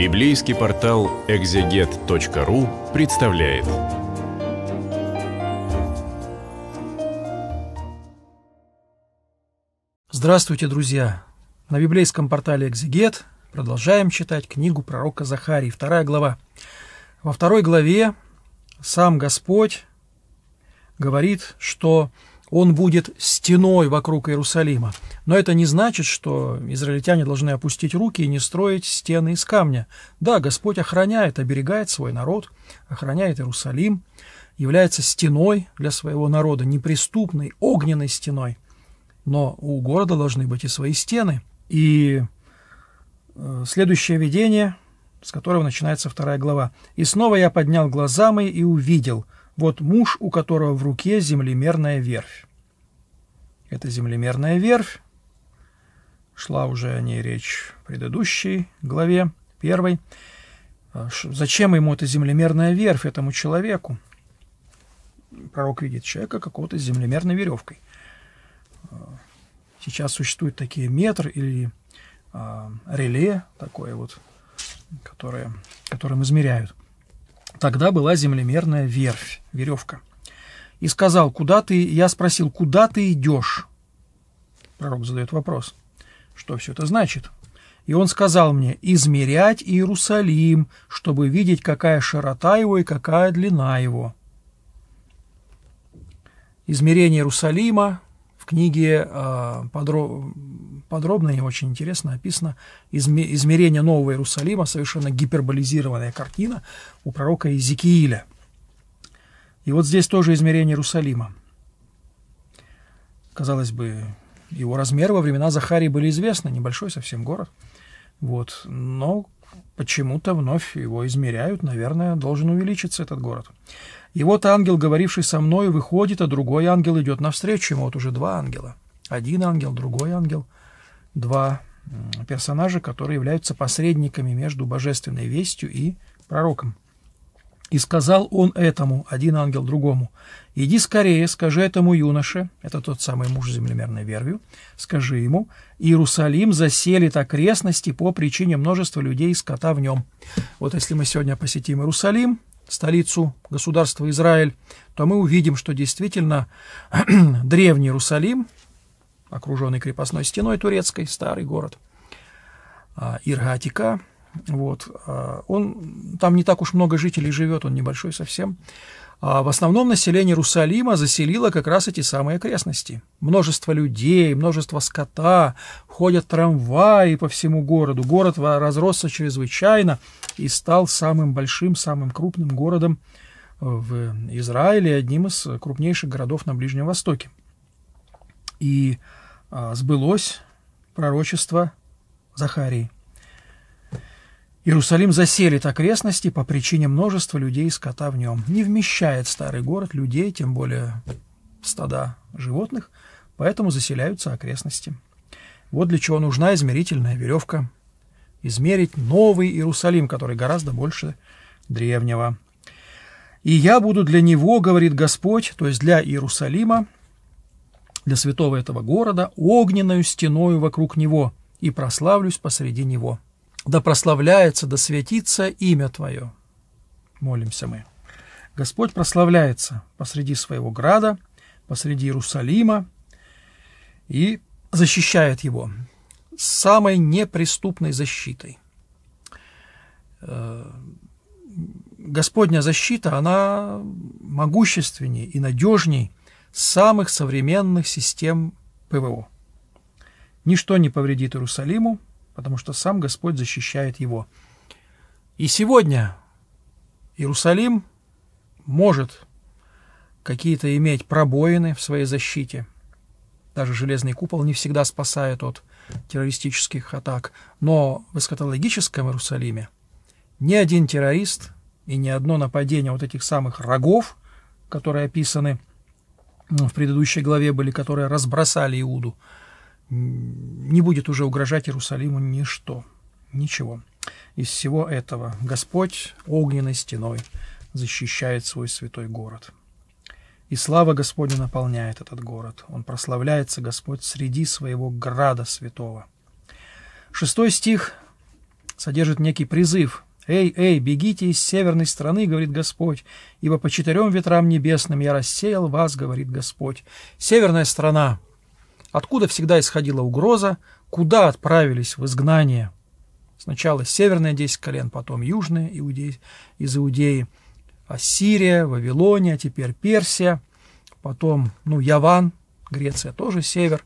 Библейский портал экзегет.ру представляет. Здравствуйте, друзья! На библейском портале Экзегет продолжаем читать книгу пророка Захарии, вторая глава. Во второй главе сам Господь говорит, что он будет стеной вокруг Иерусалима. Но это не значит, что израильтяне должны опустить руки и не строить стены из камня. Да, Господь охраняет, оберегает свой народ, охраняет Иерусалим, является стеной для своего народа, неприступной, огненной стеной. Но у города должны быть и свои стены. И э, следующее видение, с которого начинается вторая глава. «И снова я поднял глаза мои и увидел – вот муж, у которого в руке землемерная верфь. Это землемерная верфь. Шла уже о ней речь в предыдущей главе, первой. А зачем ему эта землемерная верфь, этому человеку? Пророк видит человека какого-то с землемерной веревкой. А, сейчас существуют такие метр или а, реле такое вот, которые, которым измеряют. Тогда была землемерная верфь, веревка. И сказал, куда ты... Я спросил, куда ты идешь? Пророк задает вопрос. Что все это значит? И он сказал мне, измерять Иерусалим, чтобы видеть, какая широта его и какая длина его. Измерение Иерусалима в книге э, подро подробно и очень интересно описано измерение Нового Иерусалима, совершенно гиперболизированная картина у пророка Иезекииля. И вот здесь тоже измерение Иерусалима. Казалось бы, его размер во времена Захарии были известны, небольшой совсем город. Вот. Но почему-то вновь его измеряют, наверное, должен увеличиться этот город. И вот ангел, говоривший со мной, выходит, а другой ангел идет навстречу ему. Вот уже два ангела. Один ангел, другой ангел – два персонажа, которые являются посредниками между божественной вестью и пророком. И сказал он этому, один ангел другому, «Иди скорее, скажи этому юноше, это тот самый муж с землемерной вервью, скажи ему, Иерусалим заселит окрестности по причине множества людей и скота в нем». Вот если мы сегодня посетим Иерусалим, столицу государства Израиль, то мы увидим, что действительно древний Иерусалим, окруженный крепостной стеной турецкой, старый город а, Иргатика Вот. А, он, там не так уж много жителей живет, он небольшой совсем. А, в основном население Русалима заселило как раз эти самые окрестности. Множество людей, множество скота, ходят трамваи по всему городу. Город разросся чрезвычайно и стал самым большим, самым крупным городом э, в Израиле, одним из крупнейших городов на Ближнем Востоке. И а, сбылось пророчество Захарии. Иерусалим заселит окрестности по причине множества людей и скота в нем. Не вмещает старый город людей, тем более стада животных, поэтому заселяются окрестности. Вот для чего нужна измерительная веревка. Измерить новый Иерусалим, который гораздо больше древнего. «И я буду для него, — говорит Господь, — то есть для Иерусалима, для святого этого города огненную стеною вокруг него, и прославлюсь посреди него. Да прославляется, да светится имя Твое». Молимся мы. Господь прославляется посреди своего града, посреди Иерусалима и защищает его самой неприступной защитой. Э, Господня защита, она могущественней и надежней самых современных систем ПВО. Ничто не повредит Иерусалиму, потому что сам Господь защищает его. И сегодня Иерусалим может какие-то иметь пробоины в своей защите. Даже железный купол не всегда спасает от террористических атак. Но в эскатологическом Иерусалиме ни один террорист и ни одно нападение вот этих самых рогов, которые описаны – в предыдущей главе были, которые разбросали Иуду, не будет уже угрожать Иерусалиму ничто, ничего. Из всего этого Господь огненной стеной защищает свой святой город. И слава Господня наполняет этот город. Он прославляется, Господь, среди своего града святого. Шестой стих содержит некий призыв «Эй, эй, бегите из северной страны, — говорит Господь, — ибо по четырем ветрам небесным я рассеял вас, — говорит Господь. Северная страна, откуда всегда исходила угроза, куда отправились в изгнание. Сначала северное десять колен, потом южное иудей, из Иудеи, Ассирия, Вавилония, теперь Персия, потом, ну, Яван, Греция тоже север,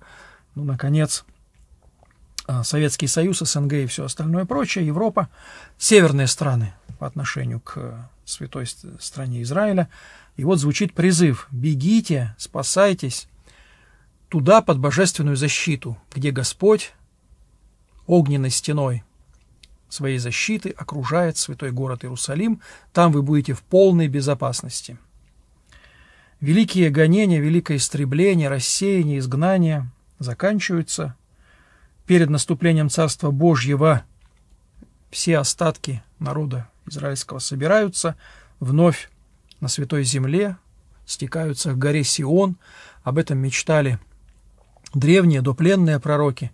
ну, наконец, — а, Советский Союз, СНГ и все остальное прочее, Европа, северные страны по отношению к э, святой стране Израиля. И вот звучит призыв «Бегите, спасайтесь туда под божественную защиту, где Господь огненной стеной своей защиты окружает святой город Иерусалим, там вы будете в полной безопасности». Великие гонения, великое истребление, рассеяние, изгнание заканчиваются – перед наступлением Царства Божьего все остатки народа израильского собираются вновь на Святой Земле, стекаются к горе Сион. Об этом мечтали древние допленные пророки,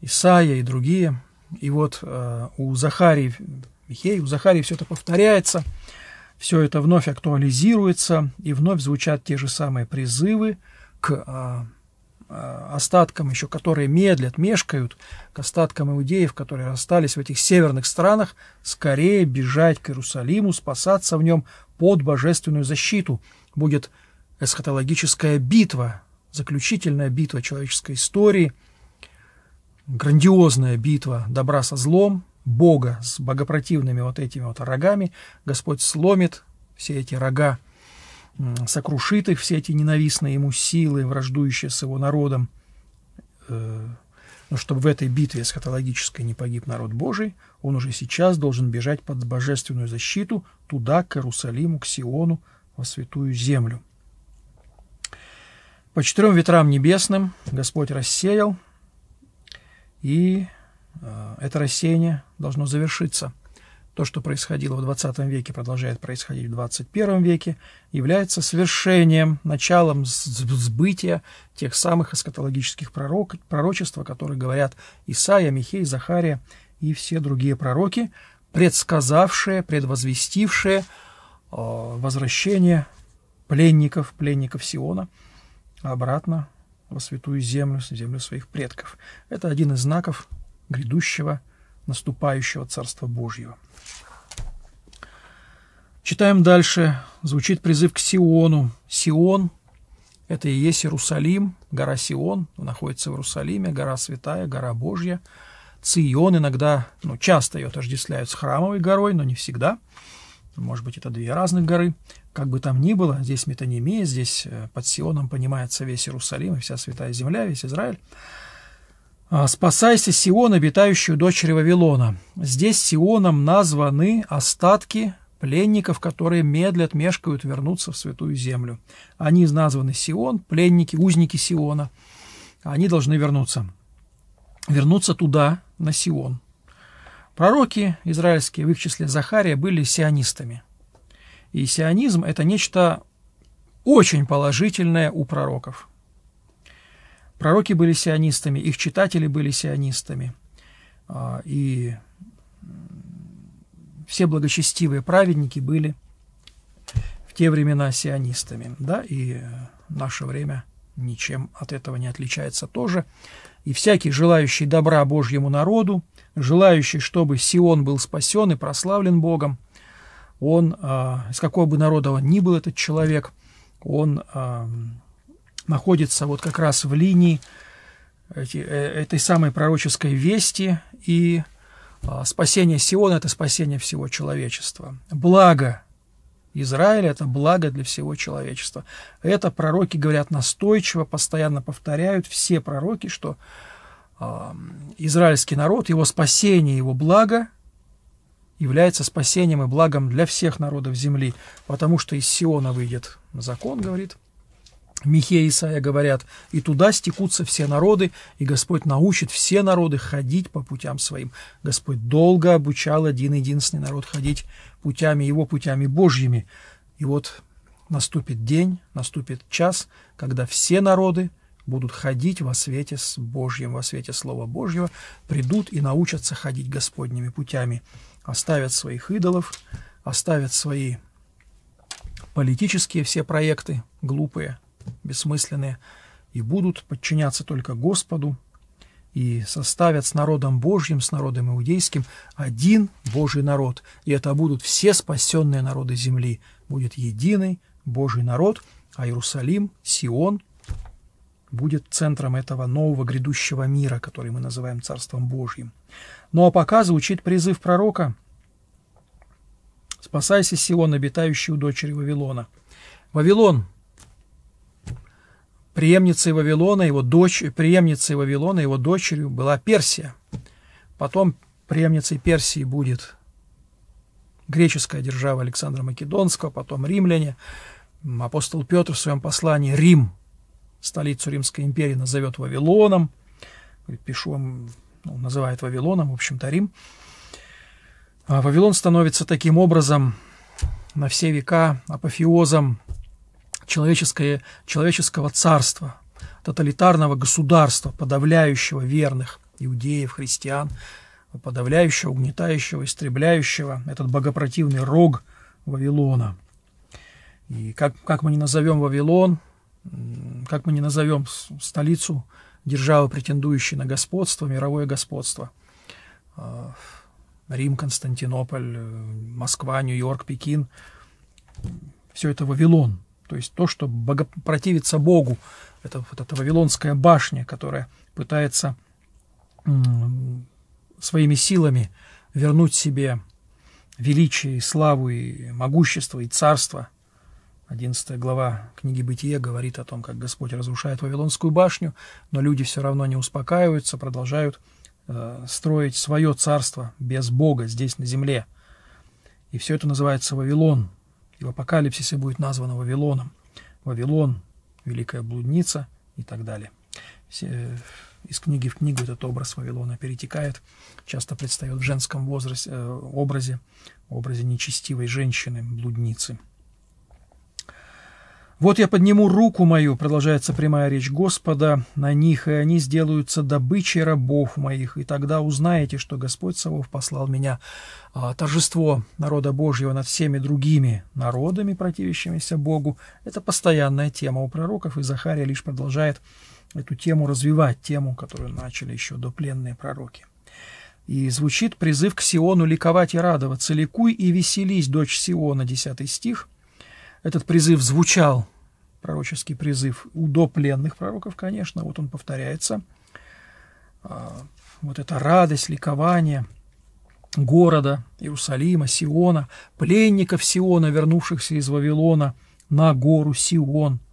Исаия и другие. И вот э, у Захарии, Михей, у Захарии все это повторяется, все это вновь актуализируется, и вновь звучат те же самые призывы к а, Э, остаткам еще, которые медлят, мешкают, к остаткам иудеев, которые остались в этих северных странах, скорее бежать к Иерусалиму, спасаться в нем под божественную защиту. Будет эсхатологическая битва, заключительная битва человеческой истории, грандиозная битва добра со злом, Бога с богопротивными вот этими вот рогами. Господь сломит все эти рога сокрушит их все эти ненавистные ему силы, враждующие с его народом, э, но чтобы в этой битве эсхатологической не погиб народ Божий, он уже сейчас должен бежать под божественную защиту туда, к Иерусалиму, к Сиону, во святую землю. По четырем ветрам небесным Господь рассеял, и э, это рассеяние должно завершиться – то, что происходило в XX веке, продолжает происходить в XXI веке, является свершением, началом сбытия тех самых эскатологических пророк, пророчеств, о которых говорят Исаия, Михей, Захария и все другие пророки, предсказавшие, предвозвестившие э, возвращение пленников, пленников Сиона обратно во святую землю, землю своих предков. Это один из знаков грядущего, наступающего Царства Божьего. Читаем дальше. Звучит призыв к Сиону. Сион – это и есть Иерусалим, гора Сион находится в Иерусалиме, гора Святая, гора Божья. Цион иногда, ну, часто ее отождествляют с храмовой горой, но не всегда. Может быть, это две разных горы. Как бы там ни было, здесь метанимия, здесь э, под Сионом понимается весь Иерусалим и вся Святая Земля, весь Израиль. А, «Спасайся, Сион, обитающую дочери Вавилона». Здесь Сионом названы остатки пленников, которые медлят, мешкают вернуться в святую землю. Они названы Сион, пленники, узники Сиона. Они должны вернуться. Вернуться туда, на Сион. Пророки израильские, в их числе Захария, были сионистами. И сионизм – это нечто очень положительное у пророков. Пророки были сионистами, их читатели были сионистами. А, и все благочестивые праведники были в те времена сионистами, да, и наше время ничем от этого не отличается тоже. И всякий, желающий добра Божьему народу, желающий, чтобы Сион был спасен и прославлен Богом, он, а, из какого бы народа он ни был, этот человек, он а, находится вот как раз в линии э, этой самой пророческой вести и а, спасение Сиона – это спасение всего человечества. Благо Израиля – это благо для всего человечества. Это пророки говорят настойчиво, постоянно повторяют все пророки, что а, израильский народ, его спасение, его благо является спасением и благом для всех народов земли, потому что из Сиона выйдет закон, говорит – Михея и Исаия говорят, «И туда стекутся все народы, и Господь научит все народы ходить по путям своим». Господь долго обучал один-единственный народ ходить путями его, путями Божьими. И вот наступит день, наступит час, когда все народы будут ходить во свете с Божьим, во свете Слова Божьего, придут и научатся ходить Господними путями, оставят своих идолов, оставят свои политические все проекты глупые, бессмысленные, и будут подчиняться только Господу, и составят с народом Божьим, с народом иудейским один Божий народ. И это будут все спасенные народы земли. Будет единый Божий народ, а Иерусалим, Сион будет центром этого нового грядущего мира, который мы называем Царством Божьим. Ну а пока звучит призыв пророка «Спасайся, Сион, обитающий у дочери Вавилона». Вавилон, преемницей Вавилона, его дочь, преемницей Вавилона, его дочерью была Персия. Потом преемницей Персии будет греческая держава Александра Македонского, потом римляне. Апостол Петр в своем послании Рим, столицу Римской империи, назовет Вавилоном. Пишу вам, ну, называет Вавилоном, в общем-то, Рим. А Вавилон становится таким образом на все века апофеозом человеческое, человеческого царства, тоталитарного государства, подавляющего верных иудеев, христиан, подавляющего, угнетающего, истребляющего этот богопротивный рог Вавилона. И как, как мы не назовем Вавилон, как мы не назовем столицу державы, претендующей на господство, мировое господство, а, Рим, Константинополь, э, Москва, Нью-Йорк, Пекин, все это Вавилон – то есть то, что противится Богу, это вот эта Вавилонская башня, которая пытается своими силами вернуть себе величие и славу и могущество и царство. 11 глава книги Бытия говорит о том, как Господь разрушает Вавилонскую башню, но люди все равно не успокаиваются, продолжают э, строить свое царство без Бога здесь на земле. И все это называется Вавилон, и в апокалипсисе будет названо Вавилоном. Вавилон, Великая блудница и так далее. Э, из книги в книгу этот образ Вавилона перетекает, часто предстает в женском возрасте, э, образе, образе нечестивой женщины, блудницы – «Вот я подниму руку мою», — продолжается прямая речь Господа, — «на них, и они сделаются добычей рабов моих, и тогда узнаете, что Господь Савов послал меня а, торжество народа Божьего над всеми другими народами, противящимися Богу». Это постоянная тема у пророков, и Захария лишь продолжает эту тему развивать, тему, которую начали еще допленные пророки. И звучит призыв к Сиону ликовать и радоваться. «Ликуй и веселись, дочь Сиона», 10 стих — этот призыв звучал, пророческий призыв у допленных пророков, конечно, вот он повторяется. А, вот эта радость, ликование города, Иерусалима, Сиона, пленников Сиона, вернувшихся из Вавилона на гору Сион –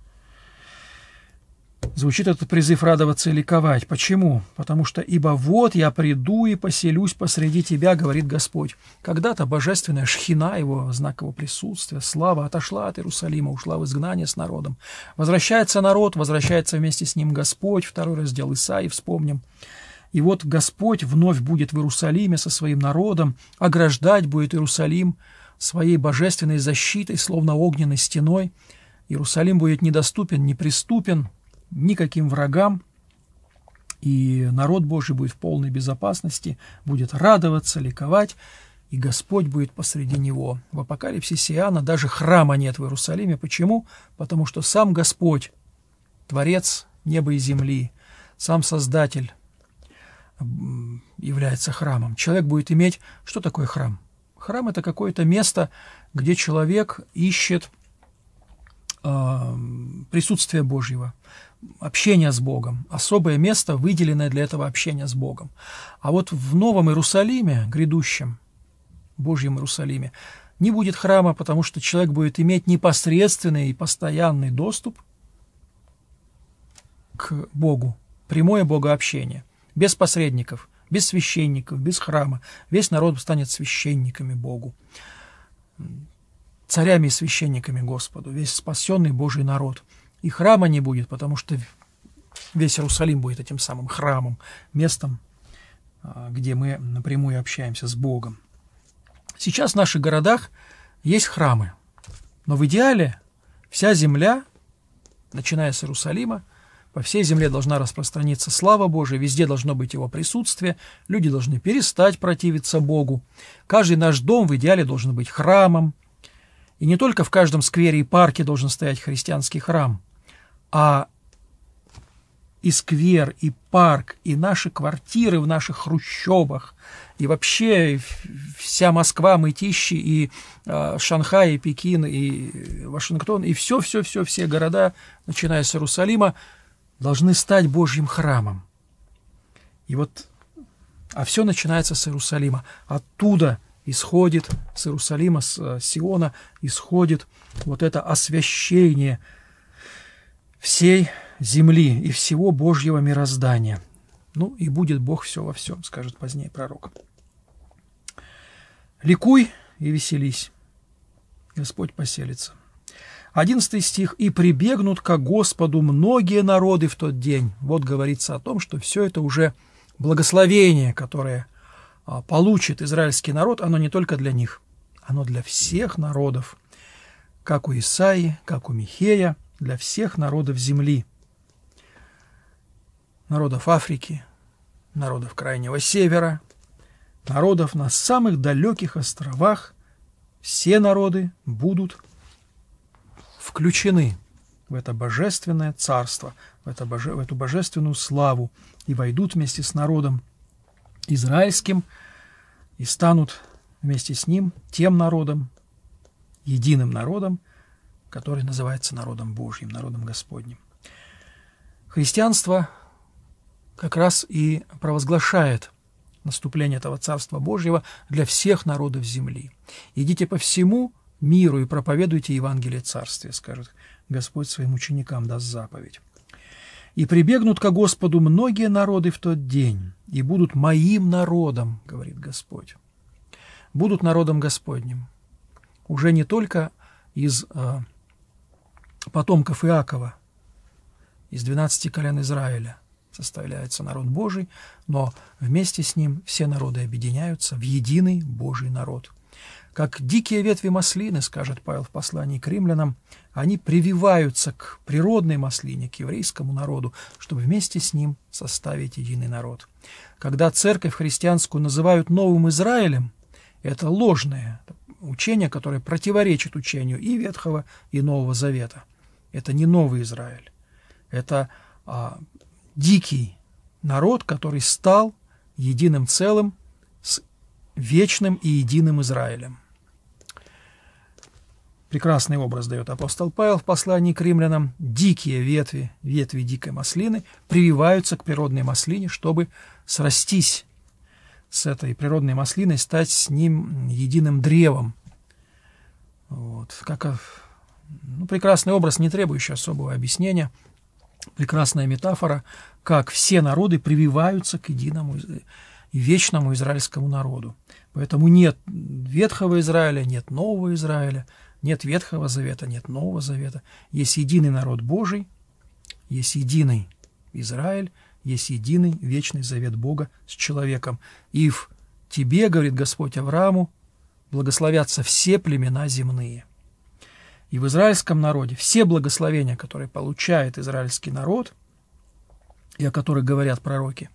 Звучит этот призыв радоваться и ликовать. Почему? Потому что «Ибо вот я приду и поселюсь посреди тебя», говорит Господь. Когда-то божественная шхина, его знак его присутствия, слава отошла от Иерусалима, ушла в изгнание с народом. Возвращается народ, возвращается вместе с ним Господь, второй раздел Исаии, вспомним. И вот Господь вновь будет в Иерусалиме со своим народом, ограждать будет Иерусалим своей божественной защитой, словно огненной стеной. Иерусалим будет недоступен, неприступен, никаким врагам, и народ Божий будет в полной безопасности, будет радоваться, ликовать, и Господь будет посреди него. В апокалипсисе Иоанна даже храма нет в Иерусалиме. Почему? Потому что сам Господь, Творец неба и земли, сам Создатель является храмом. Человек будет иметь... Что такое храм? Храм – это какое-то место, где человек ищет Эм, присутствия Божьего, общения с Богом, особое место, выделенное для этого общения с Богом. А вот в Новом Иерусалиме, грядущем, Божьем Иерусалиме, не будет храма, потому что человек будет иметь непосредственный и постоянный доступ к Богу, прямое богообщение, без посредников, без священников, без храма. Весь народ станет священниками Богу царями и священниками Господу, весь спасенный Божий народ. И храма не будет, потому что весь Иерусалим будет этим самым храмом, местом, а, где мы напрямую общаемся с Богом. Сейчас в наших городах есть храмы, но в идеале вся земля, начиная с Иерусалима, по всей земле должна распространиться слава Божия, везде должно быть его присутствие, люди должны перестать противиться Богу. Каждый наш дом в идеале должен быть храмом, и не только в каждом сквере и парке должен стоять христианский храм, а и сквер, и парк, и наши квартиры в наших хрущобах, и вообще вся Москва, Мытищи, и э, Шанхай, и Пекин, и Вашингтон, и все-все-все, все города, начиная с Иерусалима, должны стать Божьим храмом. И вот, а все начинается с Иерусалима. Оттуда – исходит с Иерусалима, с э, Сиона, исходит вот это освящение всей земли и всего Божьего мироздания. Ну и будет Бог все во всем, скажет позднее пророк. Ликуй и веселись, Господь поселится. 11 стих. «И прибегнут ко Господу многие народы в тот день». Вот говорится о том, что все это уже благословение, которое а, получит израильский народ, оно не только для них, оно для всех народов, как у Исаи, как у Михея, для всех народов земли, народов Африки, народов Крайнего Севера, народов на самых далеких островах, все народы будут включены в это божественное царство, в, это боже, в эту божественную славу и войдут вместе с народом – израильским и станут вместе с ним тем народом, единым народом, который называется народом Божьим, народом Господним. Христианство как раз и провозглашает наступление этого Царства Божьего для всех народов земли. «Идите по всему миру и проповедуйте Евангелие Царствия», скажет Господь своим ученикам, даст заповедь. И прибегнут ко Господу многие народы в тот день, и будут моим народом, говорит Господь. Будут народом Господним. Уже не только из э, потомков Иакова, из 12 колен Израиля составляется народ Божий, но вместе с ним все народы объединяются в единый Божий народ – как дикие ветви маслины, скажет Павел в послании к римлянам, они прививаются к природной маслине, к еврейскому народу, чтобы вместе с ним составить единый народ. Когда церковь христианскую называют новым Израилем, это ложное учение, которое противоречит учению и Ветхого, и Нового Завета. Это не новый Израиль. Это а, дикий народ, который стал единым целым с вечным и единым Израилем. Прекрасный образ дает апостол Павел в послании к римлянам. Дикие ветви, ветви дикой маслины, прививаются к природной маслине, чтобы срастись с этой природной маслиной, стать с ним единым древом. Вот. Как, ну, прекрасный образ, не требующий особого объяснения. Прекрасная метафора, как все народы прививаются к единому и вечному израильскому народу. Поэтому нет ветхого Израиля, нет нового Израиля – нет Ветхого Завета, нет Нового Завета. Есть единый народ Божий, есть единый Израиль, есть единый вечный завет Бога с человеком. И в тебе, говорит Господь Аврааму, благословятся все племена земные. И в израильском народе все благословения, которые получает израильский народ, и о которых говорят пророки,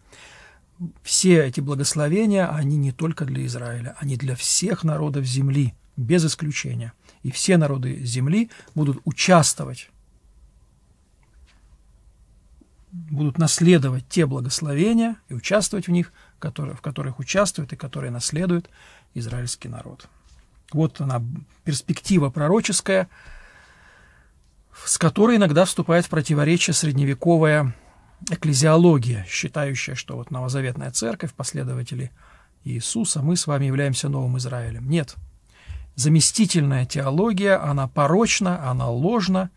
все эти благословения, они не только для Израиля, они для всех народов земли, без исключения и все народы земли будут участвовать, будут наследовать те благословения и участвовать в них, которые, в которых участвует и которые наследует израильский народ. Вот она, перспектива пророческая, с которой иногда вступает в противоречие средневековая экклезиология, считающая, что вот новозаветная церковь, последователи Иисуса, мы с вами являемся новым Израилем. Нет, заместительная теология, она порочна, она ложна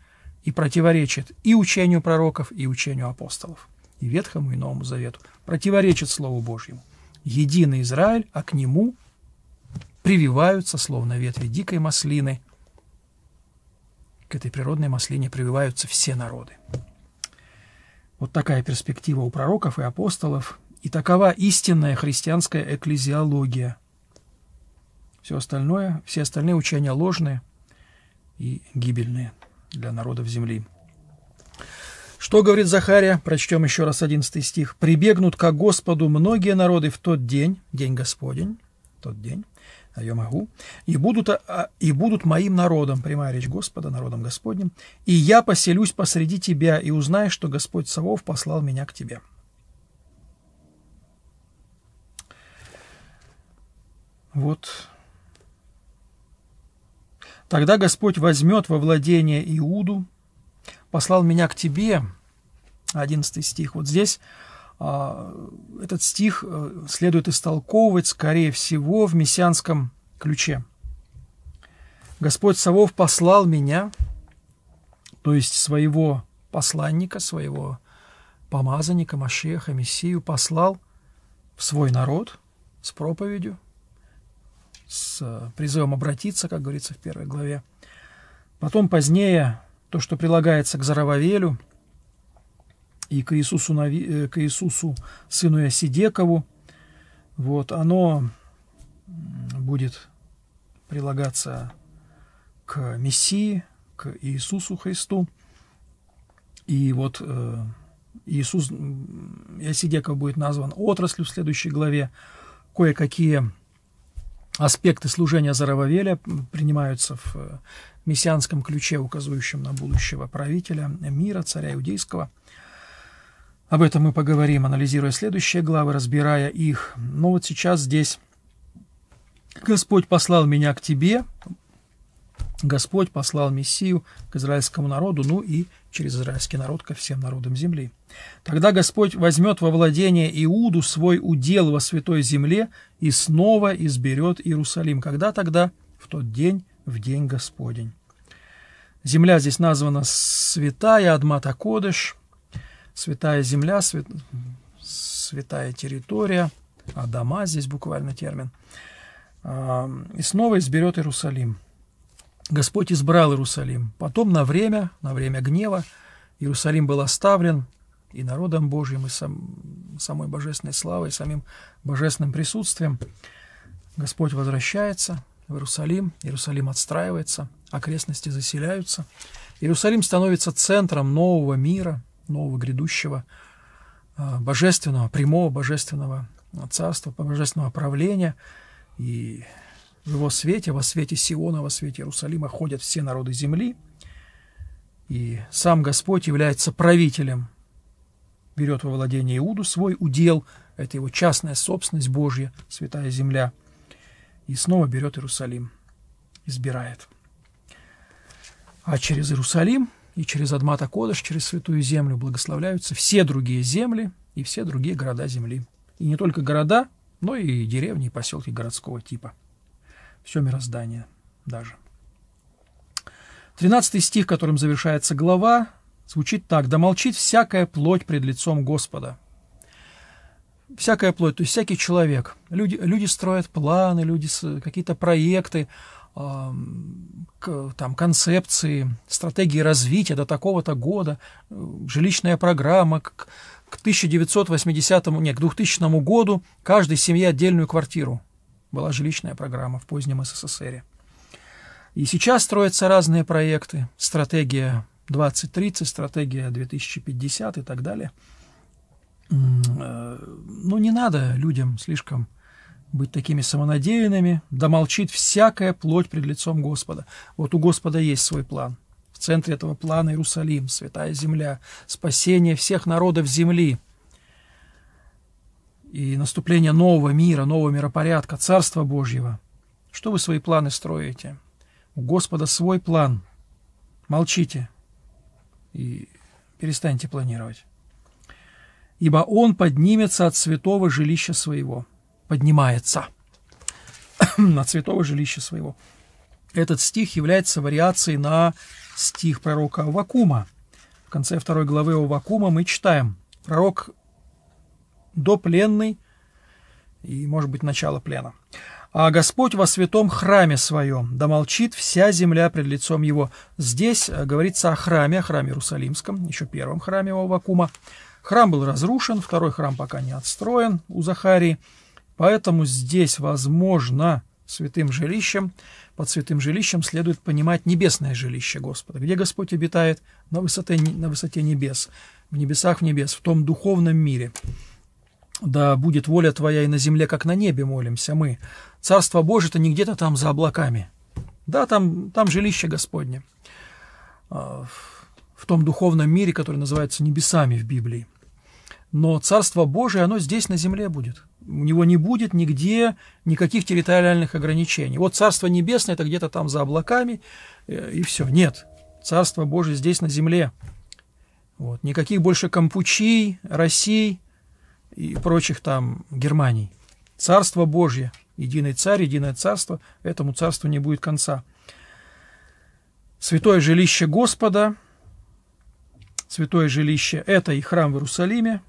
и противоречит и учению пророков, и учению апостолов, и Ветхому, и Новому Завету, противоречит Слову Божьему. Единый Израиль, а к нему прививаются, словно ветви дикой маслины, к этой природной маслине прививаются все народы. Вот такая перспектива у пророков и апостолов, и такова истинная христианская экклезиология – все остальное, все остальные учения ложные и гибельные для народов земли. Что говорит Захария? Прочтем еще раз 11 стих. «Прибегнут ко Господу многие народы в тот день, день Господень, тот день, а я могу, и будут, а, а, и будут моим народом, прямая речь Господа, народом Господним, и я поселюсь посреди тебя, и узнаю, что Господь Савов послал меня к тебе». Вот Тогда Господь возьмет во владение Иуду, послал меня к тебе, 11 стих, вот здесь а, этот стих э, следует истолковывать, скорее всего, в мессианском ключе. Господь Савов послал меня, то есть своего посланника, своего помазанника, Машеха, Мессию, послал в свой народ с проповедью, с э, призывом обратиться, как говорится в первой главе. Потом позднее то, что прилагается к Зарававелю и к Иисусу, э, к Иисусу сыну Ясидекову, вот, оно будет прилагаться к Мессии, к Иисусу Христу. И вот э, Иисус Ясидеков будет назван отраслью в следующей главе. Кое-какие аспекты служения Зарававеля принимаются в э, мессианском ключе, указывающем на будущего правителя мира, царя иудейского. Об этом мы поговорим, анализируя следующие главы, разбирая их. Но вот сейчас здесь «Господь послал меня к тебе», Господь послал Мессию к израильскому народу, ну и через израильский народ ко всем народам земли. Тогда Господь возьмет во владение Иуду свой удел во святой земле и снова изберет Иерусалим. Когда тогда? В тот день, в день Господень. Земля здесь названа Святая Адмата Кодыш, Святая Земля, свят... Святая Территория, Адама здесь буквально термин. А, и снова изберет Иерусалим. Господь избрал Иерусалим. Потом на время, на время гнева, Иерусалим был оставлен и народом Божьим, и сам, самой божественной славой, и самим божественным присутствием. Господь возвращается в Иерусалим, Иерусалим отстраивается, окрестности заселяются. Иерусалим становится центром нового мира, нового грядущего, а, божественного, прямого божественного царства, божественного правления. И в его свете, во свете Сиона, во свете Иерусалима ходят все народы земли. И сам Господь является правителем, берет во владение Иуду свой удел, это его частная собственность Божья, святая земля, и снова берет Иерусалим, избирает. А через Иерусалим и через Адмата Кодыш, через Святую Землю благословляются все другие земли и все другие города земли. И не только города, но и деревни и поселки городского типа – все мироздание даже. Тринадцатый стих, которым завершается глава, звучит так. «Да молчит всякая плоть пред лицом Господа». Всякая плоть, то есть всякий человек. Люди, люди строят планы, люди какие-то проекты, там, концепции, стратегии развития до такого-то года, жилищная программа, к, к 1980, нет, к 2000 году каждой семье отдельную квартиру была жилищная программа в позднем СССР. И сейчас строятся разные проекты, стратегия 2030, стратегия 2050 и так далее. Э, ну, не надо людям слишком быть такими самонадеянными, да молчит всякая плоть пред лицом Господа. Вот у Господа есть свой план. В центре этого плана Иерусалим, Святая Земля, спасение всех народов земли – и наступление нового мира, нового миропорядка, Царства Божьего. Что вы свои планы строите? У Господа свой план. Молчите и перестаньте планировать. Ибо Он поднимется от святого жилища своего. Поднимается от святого жилища своего. Этот стих является вариацией на стих пророка Вакума. В конце второй главы Вакума мы читаем. Пророк до пленной и, может быть, начала плена. «А Господь во святом храме своем, да молчит вся земля пред лицом его». Здесь э, говорится о храме, о храме Иерусалимском, еще первом храме Вакума. Храм был разрушен, второй храм пока не отстроен у Захарии, поэтому здесь, возможно, святым жилищем, под святым жилищем следует понимать небесное жилище Господа, где Господь обитает на высоте, на высоте небес, в небесах в небес, в том духовном мире – да будет воля Твоя и на земле, как на небе, молимся мы. Царство Божие-то не где-то там за облаками. Да, там, там жилище Господне. А, в том духовном мире, который называется небесами в Библии. Но Царство Божие, оно здесь на земле будет. У него не будет нигде никаких территориальных ограничений. Вот Царство Небесное, это где-то там за облаками, э, и все. Нет, Царство Божие здесь на земле. Вот. Никаких больше Кампучий, России, и прочих там Германий. Царство Божье, единый царь, единое царство, этому царству не будет конца. Святое жилище Господа, святое жилище – это и храм в Иерусалиме,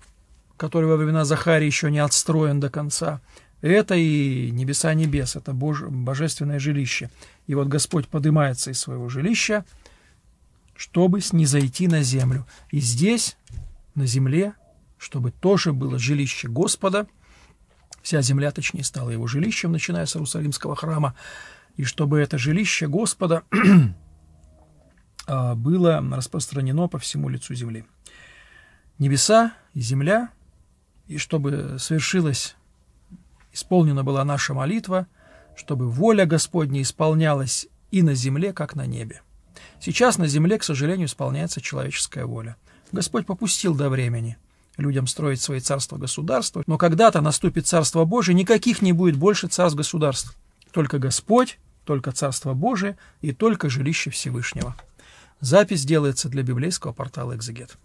который во времена Захарии еще не отстроен до конца. Это и небеса небес, это Боже божественное жилище. И вот Господь поднимается из своего жилища, чтобы снизойти на землю. И здесь, на земле, чтобы тоже было жилище Господа, вся земля, точнее, стала его жилищем, начиная с Иерусалимского храма, и чтобы это жилище Господа а, было распространено по всему лицу земли. Небеса и земля, и чтобы свершилась, исполнена была наша молитва, чтобы воля Господня исполнялась и на земле, как на небе. Сейчас на земле, к сожалению, исполняется человеческая воля. Господь попустил до времени – людям строить свои царства-государства. Но когда-то наступит Царство Божие, никаких не будет больше царств-государств. Только Господь, только Царство Божие и только жилище Всевышнего. Запись делается для библейского портала «Экзегет».